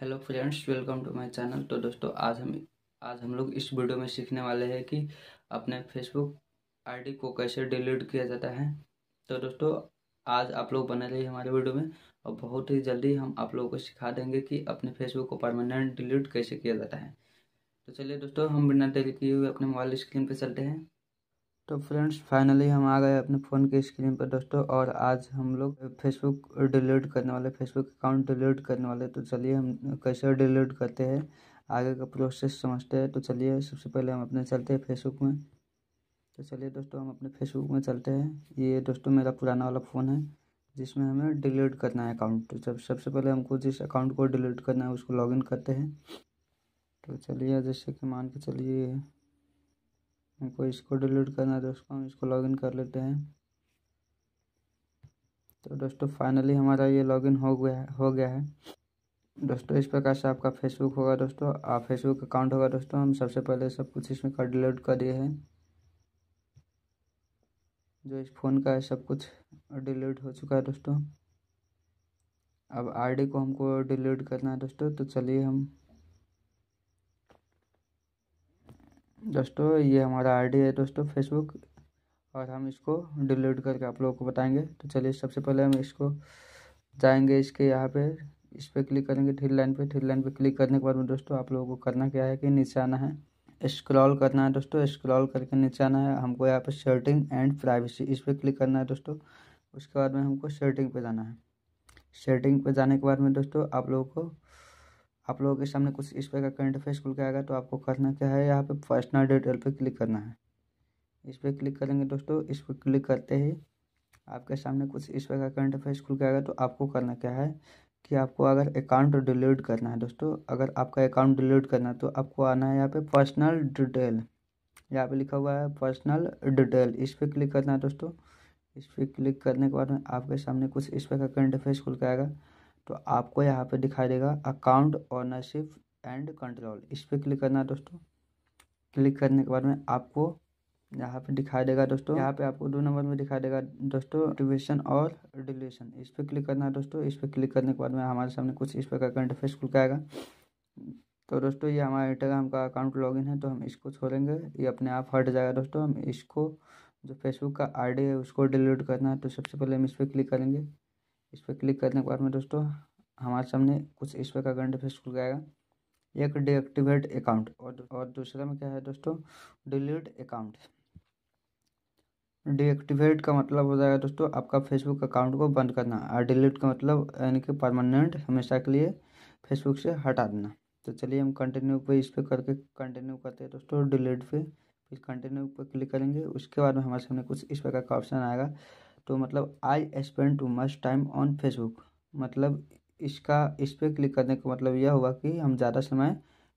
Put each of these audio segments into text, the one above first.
hello friends welcome to my channel तो दोस्तों आज हम आज हम लोग इस वीडियो में सीखने वाले हैं कि अपने फेसबुक आईडी को कैसे डिलीट किया जाता है तो दोस्तों आज आप लोग बने रहिए हमारे वीडियो में और बहुत ही जल्दी हम आप लोगों को सिखा देंगे कि अपने फेसबुक को परमानेंट डिलीट कैसे किया जाता है तो चलिए दोस्तों हम बिना देरी किए हुए अपने मोबाइल स्क्रीन पर चलते हैं तो फ्रेंड्स फाइनली हम आ गए अपने फ़ोन के स्क्रीन पर दोस्तों और आज हम लोग फेसबुक डिलीट करने वाले फेसबुक अकाउंट डिलीट करने वाले तो चलिए हम कैसे डिलीट करते हैं आगे का प्रोसेस समझते हैं तो चलिए सबसे पहले हम अपने चलते हैं फेसबुक में तो चलिए दोस्तों हम अपने फेसबुक में चलते हैं ये दोस्तों मेरा पुराना वाला फ़ोन है जिसमें हमें डिलीट करना है अकाउंट तो सबसे पहले हमको जिस अकाउंट को डिलीट करना है उसको लॉगिन करते हैं तो चलिए जैसे कि मान के चलिए हमको इसको डिलीट करना है दोस्तों हम इसको लॉगिन कर लेते हैं तो दोस्तों फाइनली हमारा ये लॉगिन हो गया हो गया है दोस्तों इस प्रकार से आपका फेसबुक होगा दोस्तों आप फेसबुक अकाउंट होगा दोस्तों हम सबसे पहले सब कुछ इसमें कर डिलीट कर दिए हैं जो इस फ़ोन का है सब कुछ डिलीट हो चुका है दोस्तों अब आईडी को हमको डिलीट करना है दोस्तों तो चलिए हम दोस्तों ये हमारा आईडी है दोस्तों फेसबुक और हम इसको डिलीट करके आप लोगों को बताएंगे तो चलिए सबसे पहले हम इसको जाएंगे इसके यहाँ पे इस पर क्लिक करेंगे थ्री लाइन पे थ्री लाइन पे क्लिक करने के बाद में दोस्तों आप लोगों को करना क्या है कि नीचे आना है स्क्रॉल करना है दोस्तों स्क्रॉल करके नीचे आना है हमको यहाँ पर सेटिंग एंड प्राइवेसी इस पर क्लिक करना है दोस्तों उसके बाद में हमको सेटिंग पर जाना है सेटिंग पर जाने के बाद में दोस्तों आप लोगों को आप लोगों के सामने कुछ इस प्रकार करंट इंटरफेस खुल के आएगा तो आपको करना क्या है यहाँ पे पर्सनल डिटेल पे क्लिक करना है इस पर क्लिक करेंगे दोस्तों इस पर क्लिक करते ही आपके सामने कुछ इस प्रकार करंट इंटरफेस खुल के आएगा तो आपको करना क्या है कि आपको अगर अकाउंट डिलीट करना है दोस्तों अगर आपका अकाउंट डिलीट करना है तो आपको आना है यहाँ पे पर्सनल डिटेल यहाँ पे लिखा हुआ है पर्सनल डिटेल इस पर क्लिक करना है दोस्तों इस पर क्लिक करने के बाद में आपके सामने कुछ इस प्रकार करंट इंटरफेस खुल के आएगा तो आपको यहाँ पे दिखाई देगा अकाउंट ऑनरशिप एंड कंट्रोल इस पर क्लिक करना है दोस्तों क्लिक करने के बाद में आपको यहाँ पे दिखाई देगा दोस्तों यहाँ पे आपको दो नंबर में दिखाई देगा दोस्तों एक्टिवेशन और डिलीशन इस पर क्लिक करना है दोस्तों इस पर क्लिक करने के बाद में हमारे सामने कुछ इस प्रकार का इंटरफेस खुल के आएगा तो दोस्तों ये हमारा इंस्टाग्राम का अकाउंट लॉगिन है तो हम इसको छोड़ेंगे ये अपने आप हट जाएगा दोस्तों हम इसको जो फेसबुक का आईडी है उसको डिलीट करना है तो सबसे पहले हम इस पर क्लिक करेंगे इस पर क्लिक करने के बाद में दोस्तों हमारे सामने कुछ इस पर का इंटरफेस खुल जाएगा एक डीएक्टिवेट अकाउंट और और दूसरा में क्या है दोस्तों डिलीट अकाउंट डीएक्टिवेट का मतलब हो जाएगा दोस्तों आपका फेसबुक अकाउंट को बंद करना और डिलीट का मतलब यानी कि परमानेंट हमेशा के लिए फेसबुक से हटा देना तो चलिए हम कंटिन्यू पे इस पर करके कंटिन्यू करते हैं दोस्तों डिलीट पे फिर कंटिन्यू पर क्लिक करेंगे उसके बाद में हमारे सामने कुछ इस प्रकार का ऑप्शन आएगा तो मतलब I spend too much time on Facebook मतलब इसका इस पर क्लिक करने का मतलब यह हुआ कि हम ज़्यादा समय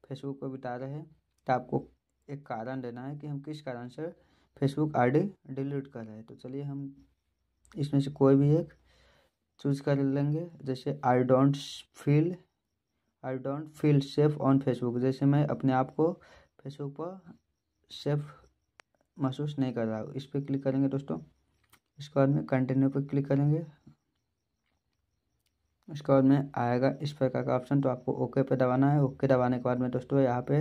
फेसबुक पर बिता रहे हैं तो आपको एक कारण देना है कि हम किस कारण से फेसबुक आईडी डिलीट कर रहे हैं तो चलिए हम इसमें से कोई भी एक चूज कर लेंगे जैसे I don't feel I don't feel safe on Facebook जैसे मैं अपने आप को फेसबुक पर सेफ महसूस नहीं कर रहा हूँ इस पर क्लिक करेंगे दोस्तों उसके बाद में कंटिन्यू पर क्लिक करेंगे उसके बाद में आएगा इस प्रकार का ऑप्शन तो आपको ओके पे दबाना है ओके दबाने के बाद में दोस्तों यहाँ पे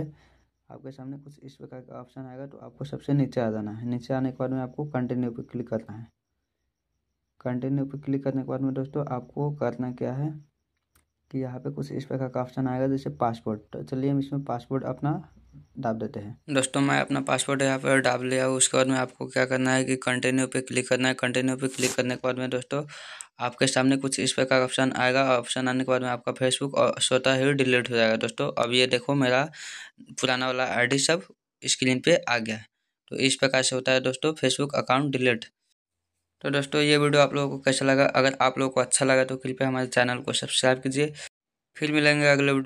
आपके सामने कुछ इस प्रकार का ऑप्शन आएगा तो आपको सबसे नीचे आ जाना है नीचे आने के बाद में आपको कंटिन्यू पर क्लिक करना है कंटिन्यू पर क्लिक करने के बाद में दोस्तों आपको करना क्या है कि यहाँ पे कुछ इस प्रकार का ऑप्शन आएगा जैसे पासपोर्ट तो चलिए हम इसमें पासपोर्ट अपना डाल देते हैं दोस्तों मैं अपना पासवर्ड यहाँ पर डाल लिया उसके बाद में आपको क्या करना है कि कंटिन्यू पे क्लिक करना है कंटिन्यू पे क्लिक करने के बाद में दोस्तों आपके सामने कुछ इस प्रकार का ऑप्शन आएगा ऑप्शन आने के बाद में आपका फेसबुक और स्वतः ही डिलीट हो जाएगा दोस्तों अब ये देखो मेरा पुराना वाला आई सब स्क्रीन पर आ गया तो इस प्रकार से होता है दोस्तों फेसबुक अकाउंट डिलीट तो दोस्तों ये वीडियो आप लोगों को कैसा लगा अगर आप लोगों को अच्छा लगा तो कृपया हमारे चैनल को सब्सक्राइब कीजिए फिर मिलेंगे अगले वीडियो